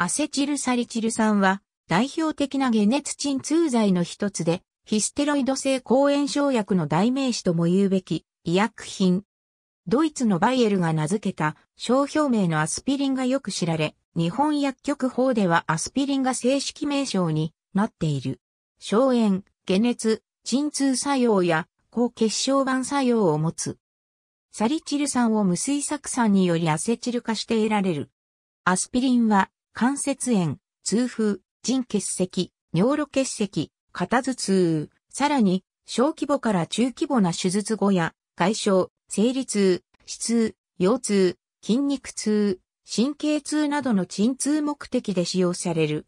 アセチルサリチル酸は代表的な解熱鎮痛剤の一つで、ヒステロイド性抗炎症薬の代名詞とも言うべき医薬品。ドイツのバイエルが名付けた商標名のアスピリンがよく知られ、日本薬局法ではアスピリンが正式名称になっている。消炎、解熱、鎮痛作用や抗血小板作用を持つ。サリチル酸を無水酢酸によりアセチル化して得られる。アスピリンは関節炎、痛風、腎結石、尿路結石、肩頭痛、さらに、小規模から中規模な手術後や、外傷、生理痛、脂痛、腰痛、筋肉痛、神経痛などの鎮痛目的で使用される。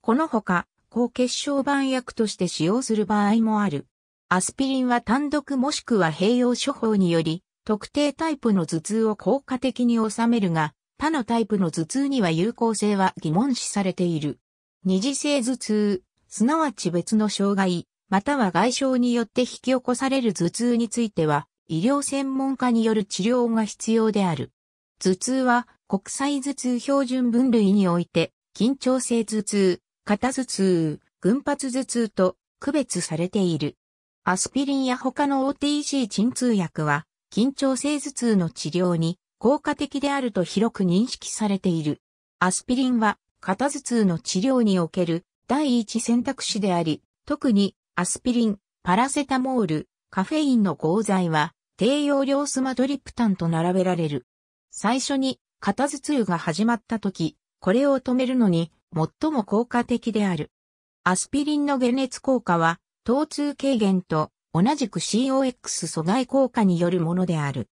このほか、高血小板薬として使用する場合もある。アスピリンは単独もしくは併用処方により、特定タイプの頭痛を効果的に収めるが、他のタイプの頭痛には有効性は疑問視されている。二次性頭痛、すなわち別の障害、または外傷によって引き起こされる頭痛については、医療専門家による治療が必要である。頭痛は国際頭痛標準分類において、緊張性頭痛、肩頭痛、群発頭痛と区別されている。アスピリンや他の OTC 鎮痛薬は、緊張性頭痛の治療に効果的であると広く認識されている。アスピリンは肩頭痛の治療における第一選択肢であり、特にアスピリン、パラセタモール、カフェインの合剤は低用量スマドリプタンと並べられる。最初に肩頭痛が始まった時、これを止めるのに最も効果的である。アスピリンの解熱効果は、疼痛軽減と同じく COX 阻害効果によるものである。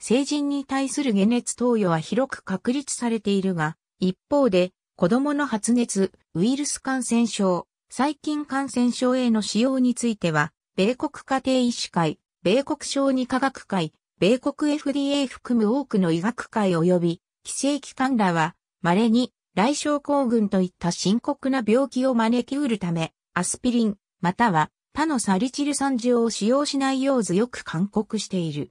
成人に対する解熱投与は広く確立されているが、一方で、子供の発熱、ウイルス感染症、細菌感染症への使用については、米国家庭医師会、米国小児科学会、米国 FDA 含む多くの医学会及び、規制機関らは、稀に、来症候群といった深刻な病気を招きうるため、アスピリン、または他のサリチル酸塩を使用しないよう強く勧告している。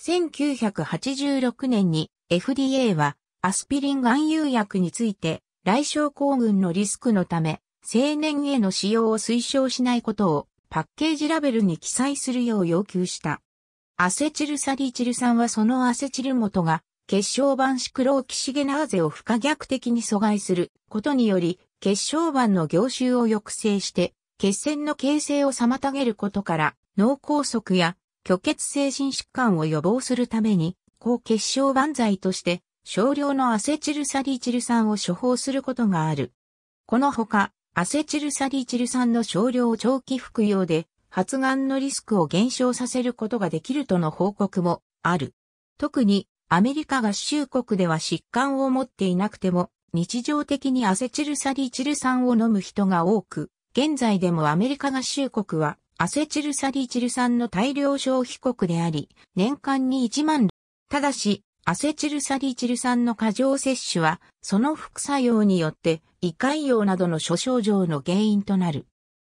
1986年に FDA はアスピリン含有薬について、来症候群のリスクのため、青年への使用を推奨しないことをパッケージラベルに記載するよう要求した。アセチルサリチル酸はそのアセチル元が結晶板シクローキシゲナーゼを不可逆的に阻害することにより結晶板の凝集を抑制して血栓の形成を妨げることから脳梗塞や虚血性心疾患を予防するために、抗血小板剤として、少量のアセチルサリチル酸を処方することがある。このほか、アセチルサリチル酸の少量長期服用で、発がんのリスクを減少させることができるとの報告もある。特に、アメリカ合衆国では疾患を持っていなくても、日常的にアセチルサリチル酸を飲む人が多く、現在でもアメリカ合衆国はアセチルサリチル酸の大量消費国であり、年間に1万。ただし、アセチルサリチル酸の過剰摂取は、その副作用によって、胃潰瘍などの諸症状の原因となる。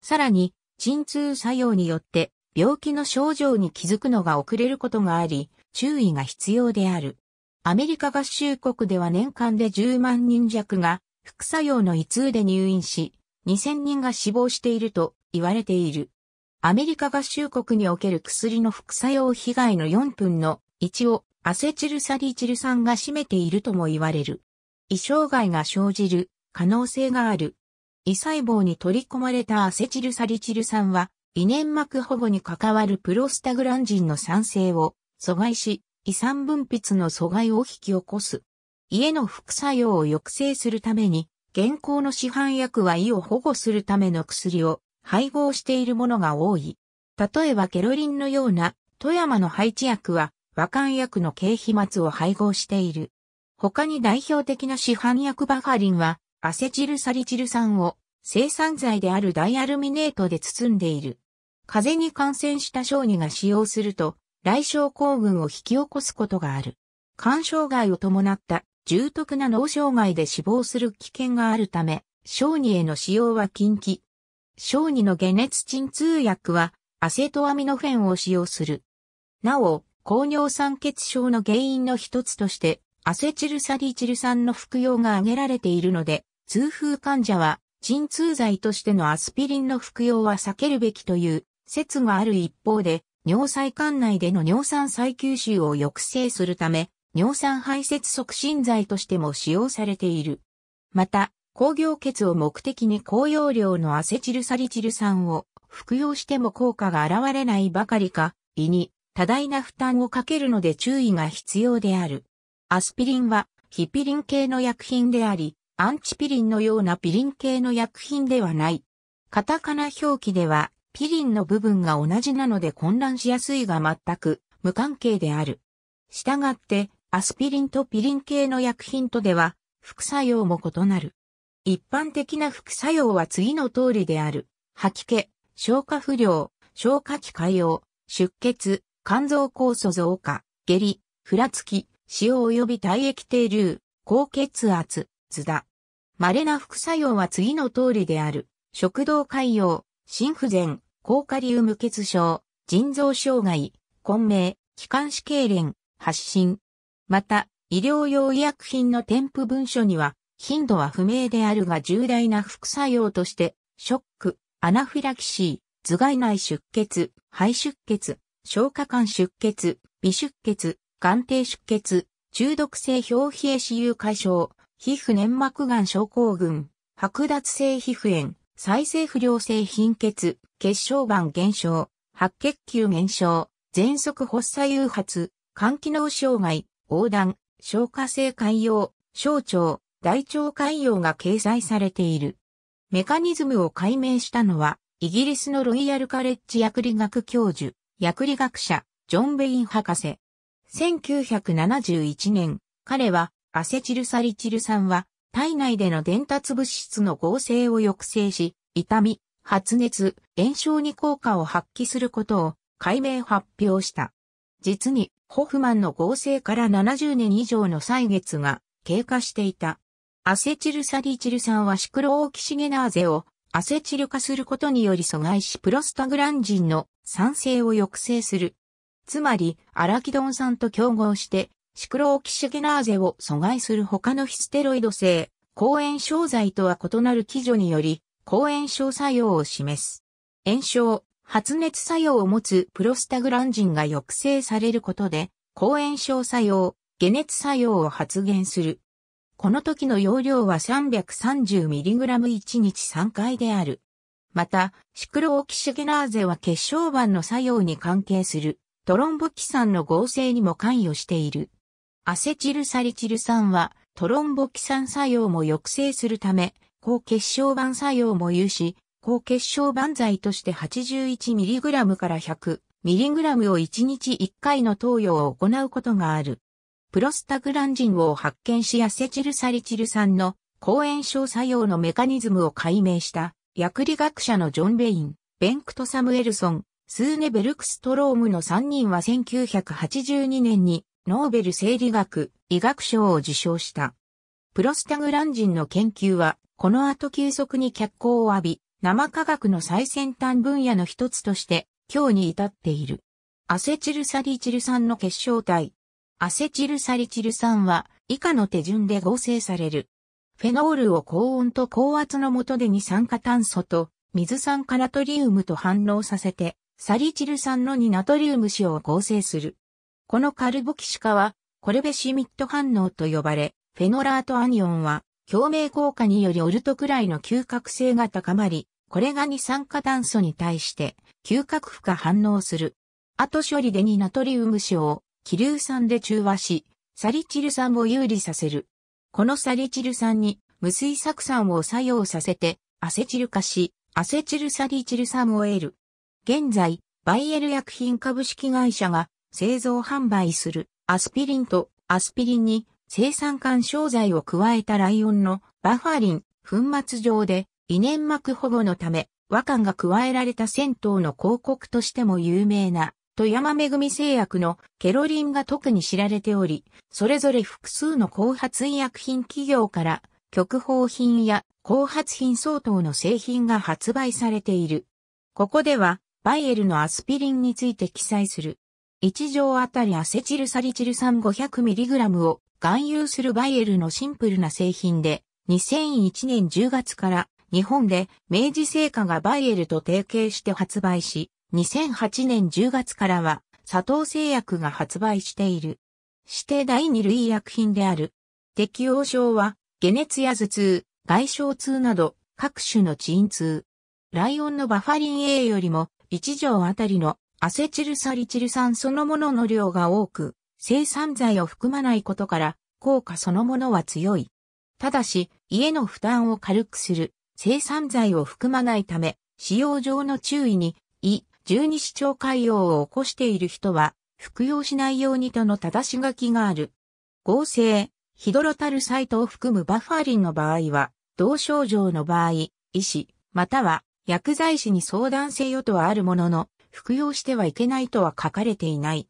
さらに、鎮痛作用によって、病気の症状に気づくのが遅れることがあり、注意が必要である。アメリカ合衆国では年間で10万人弱が副作用の胃痛で入院し、2000人が死亡していると言われている。アメリカ合衆国における薬の副作用被害の4分の1をアセチルサリチル酸が占めているとも言われる。胃障害が生じる可能性がある。胃細胞に取り込まれたアセチルサリチル酸は胃粘膜保護に関わるプロスタグランジンの酸性を阻害し、胃酸分泌の阻害を引き起こす。胃への副作用を抑制するために、現行の市販薬は胃を保護するための薬を配合しているものが多い。例えばケロリンのような富山の配置薬は和漢薬の経費末を配合している。他に代表的な市販薬バファリンはアセチルサリチル酸を生産剤であるダイアルミネートで包んでいる。風邪に感染した小児が使用すると、来症候群を引き起こすことがある。肝障害を伴った重篤な脳障害で死亡する危険があるため、小児への使用は禁忌、小児の解熱鎮痛薬はアセトアミノフェンを使用する。なお、高尿酸血症の原因の一つとして、アセチルサリチル酸の服用が挙げられているので、痛風患者は鎮痛剤としてのアスピリンの服用は避けるべきという説がある一方で、尿細管内での尿酸再吸収を抑制するため、尿酸排泄促進剤としても使用されている。また、工業血を目的に高容量のアセチルサリチル酸を服用しても効果が現れないばかりか、胃に多大な負担をかけるので注意が必要である。アスピリンはヒピリン系の薬品であり、アンチピリンのようなピリン系の薬品ではない。カタカナ表記ではピリンの部分が同じなので混乱しやすいが全く無関係である。したがって、アスピリンとピリン系の薬品とでは副作用も異なる。一般的な副作用は次の通りである。吐き気、消化不良、消化器潰瘍、出血、肝臓酵素増加、下痢、ふらつき、塩及び体液停留、高血圧、図だ。稀な副作用は次の通りである。食道潰瘍、心不全、高カリウム欠症、腎臓障害、混迷、気管支痙攣、発疹。また、医療用医薬品の添付文書には、頻度は不明であるが重大な副作用として、ショック、アナフィラキシー、頭蓋内出血、肺出血、消化管出血、微出血、眼底出血、中毒性表皮へ死有解消、皮膚粘膜癌症候群、剥奪性皮膚炎、再生不良性貧血、血小板減少、白血球減少、喘息発作誘発、肝機能障害、横断、消化性潰瘍、小腸、大腸海洋が掲載されている。メカニズムを解明したのは、イギリスのロイヤルカレッジ薬理学教授、薬理学者、ジョン・ベイン博士。1971年、彼は、アセチルサリチル酸は、体内での伝達物質の合成を抑制し、痛み、発熱、炎症に効果を発揮することを、解明発表した。実に、ホフマンの合成から70年以上の歳月が経過していた。アセチルサリチル酸はシクロオキシゲナーゼをアセチル化することにより阻害しプロスタグランジンの酸性を抑制する。つまり、アラキドン酸と競合して、シクロオキシゲナーゼを阻害する他のヒステロイド性、抗炎症剤とは異なる基準により、抗炎症作用を示す。炎症、発熱作用を持つプロスタグランジンが抑制されることで、抗炎症作用、解熱作用を発現する。この時の容量は 330mg1 日3回である。また、シクロオキシゲナーゼは血小板の作用に関係するトロンボキ酸の合成にも関与している。アセチルサリチル酸はトロンボキ酸作用も抑制するため、高血小板作用も有し、高血小板剤として 81mg から 100mg を1日1回の投与を行うことがある。プロスタグランジンを発見しアセチルサリチル酸の抗炎症作用のメカニズムを解明した薬理学者のジョン・ベイン、ベンクト・サムエルソン、スーネ・ベルクストロームの3人は1982年にノーベル生理学医学賞を受賞した。プロスタグランジンの研究はこの後急速に脚光を浴び、生科学の最先端分野の一つとして今日に至っている。アセチルサリチル酸の結晶体、アセチルサリチル酸は以下の手順で合成される。フェノールを高温と高圧の下で二酸化炭素と水酸化ナトリウムと反応させて、サリチル酸の二ナトリウム塩を合成する。このカルボキシ化は、コルベシミット反応と呼ばれ、フェノラートアニオンは、共鳴効果によりオルトくらいの嗅覚性が高まり、これが二酸化炭素に対して、嗅覚負荷反応する。後処理で二ナトリウム塩を気流酸で中和し、サリチル酸を有利させる。このサリチル酸に無水酢酸を作用させて、アセチル化し、アセチルサリチル酸を得る。現在、バイエル薬品株式会社が製造販売するアスピリンとアスピリンに生産干渉剤を加えたライオンのバファリン粉末状で胃粘膜保護のため和感が加えられた銭湯の広告としても有名な富山恵製薬のケロリンが特に知られており、それぞれ複数の後発医薬品企業から極方品や後発品相当の製品が発売されている。ここでは、バイエルのアスピリンについて記載する。1錠あたりアセチルサリチル酸 500mg を含有するバイエルのシンプルな製品で、2001年10月から日本で明治製菓がバイエルと提携して発売し、2008年10月からは、佐藤製薬が発売している。指定第二類薬品である。適応症は、下熱や頭痛、外傷痛など、各種の鎮痛。ライオンのバファリン A よりも、1錠あたりのアセチルサリチル酸そのものの量が多く、生産剤を含まないことから、効果そのものは強い。ただし、家の負担を軽くする、生産剤を含まないため、使用上の注意に十二指腸潰瘍を起こしている人は、服用しないようにとの正し書きがある。合成、ヒドロタルサイトを含むバファリンの場合は、同症状の場合、医師、または薬剤師に相談せよとはあるものの、服用してはいけないとは書かれていない。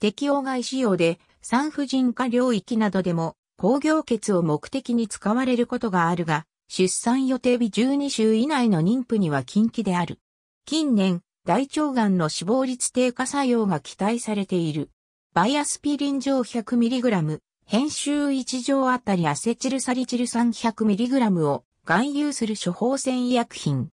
適応外使用で、産婦人科領域などでも、抗凝血を目的に使われることがあるが、出産予定日12週以内の妊婦には禁忌である。近年、大腸がんの死亡率低下作用が期待されている。バイアスピリン錠 100mg、編集1錠あたりアセチルサリチル3 0 0 m g を含有する処方箋医薬品。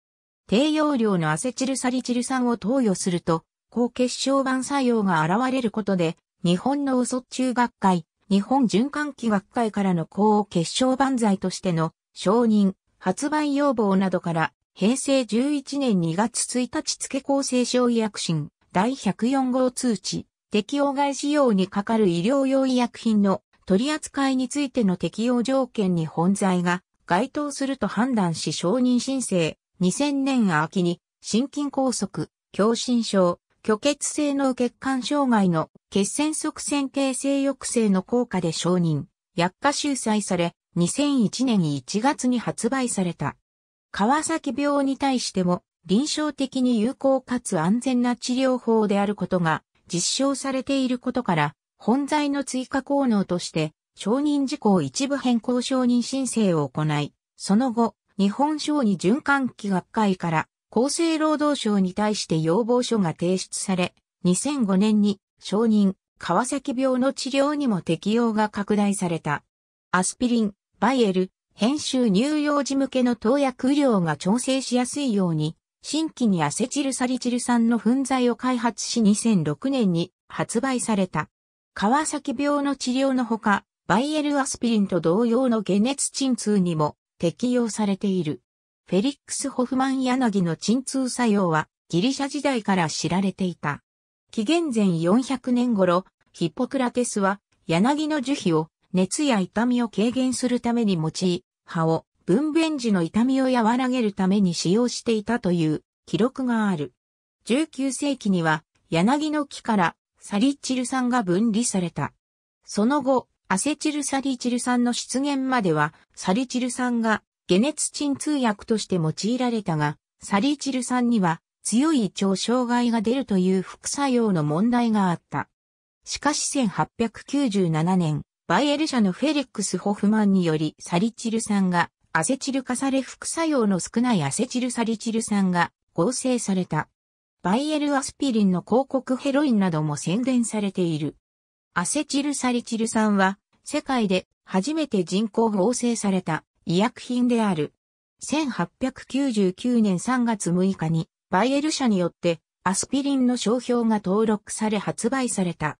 低用量のアセチルサリチル酸を投与すると、高血小板作用が現れることで、日本の嘘中学会、日本循環器学会からの高血小板剤としての承認、発売要望などから平成11年2月1日付厚生省医薬品第104号通知、適用外使用にかかる医療用医薬品の取り扱いについての適用条件に本罪が該当すると判断し承認申請、2000年秋に心筋梗塞、狭心症、虚血性脳血管障害の血栓側線形成抑制の効果で承認、薬価収載され、2001年1月に発売された。川崎病に対しても臨床的に有効かつ安全な治療法であることが実証されていることから、本剤の追加効能として承認事項一部変更承認申請を行い、その後、日本小児循環器学会から厚生労働省に対して要望書が提出され、2005年に承認、川崎病の治療にも適用が拡大された。アスピリン、バイエル、編集乳幼児向けの投薬量が調整しやすいように、新規にアセチルサリチル酸の粉剤を開発し2006年に発売された。川崎病の治療のほか、バイエルアスピリンと同様の解熱鎮痛にも適用されている。フェリックス・ホフマン柳の鎮痛作用はギリシャ時代から知られていた。紀元前400年頃、ヒポクラテスは柳の樹皮を熱や痛みを軽減するために用い、歯を分娩時の痛みを和らげるために使用していたという記録がある。19世紀には柳の木からサリチル酸が分離された。その後、アセチルサリチル酸の出現までは、サリチル酸が解熱鎮痛薬として用いられたが、サリチル酸には強い胃腸障害が出るという副作用の問題があった。しかし1897年、バイエル社のフェリックス・ホフマンによりサリチル酸がアセチル化され副作用の少ないアセチルサリチル酸が合成された。バイエルアスピリンの広告ヘロインなども宣伝されている。アセチルサリチル酸は世界で初めて人工合成された医薬品である。1899年3月6日にバイエル社によってアスピリンの商標が登録され発売された。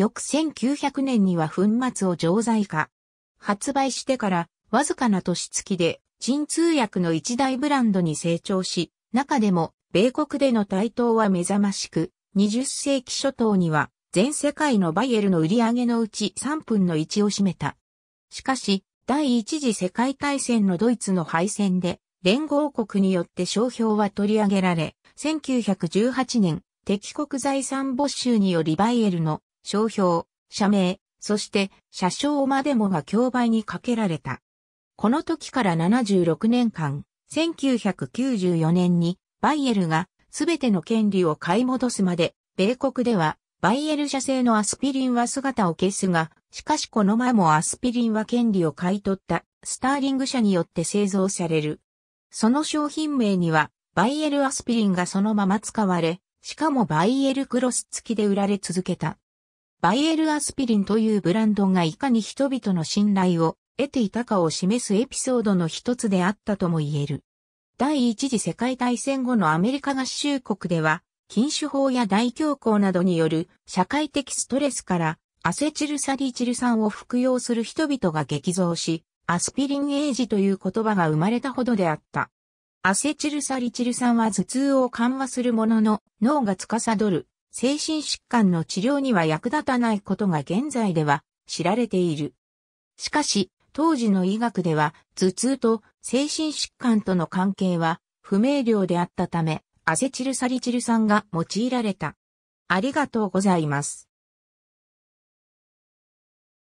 翌1900年には粉末を錠剤化。発売してからわずかな年月で鎮痛薬の一大ブランドに成長し、中でも米国での台頭は目覚ましく、20世紀初頭には全世界のバイエルの売り上げのうち3分の1を占めた。しかし、第一次世界大戦のドイツの敗戦で、連合国によって商標は取り上げられ、1918年、敵国財産没収によりバイエルの商標、社名、そして車掌までもが競売にかけられた。この時から76年間、1994年にバイエルがすべての権利を買い戻すまで、米国ではバイエル社製のアスピリンは姿を消すが、しかしこの前もアスピリンは権利を買い取ったスターリング社によって製造される。その商品名にはバイエルアスピリンがそのまま使われ、しかもバイエルクロス付きで売られ続けた。バイエルアスピリンというブランドがいかに人々の信頼を得ていたかを示すエピソードの一つであったとも言える。第一次世界大戦後のアメリカ合衆国では、禁酒法や大恐慌などによる社会的ストレスからアセチルサリチル酸を服用する人々が激増し、アスピリンエイジという言葉が生まれたほどであった。アセチルサリチル酸は頭痛を緩和するものの脳が司る精神疾患の治療には役立たないことが現在では知られている。しかし、当時の医学では、頭痛と精神疾患との関係は不明瞭であったため、アセチルサリチル酸が用いられた。ありがとうございます。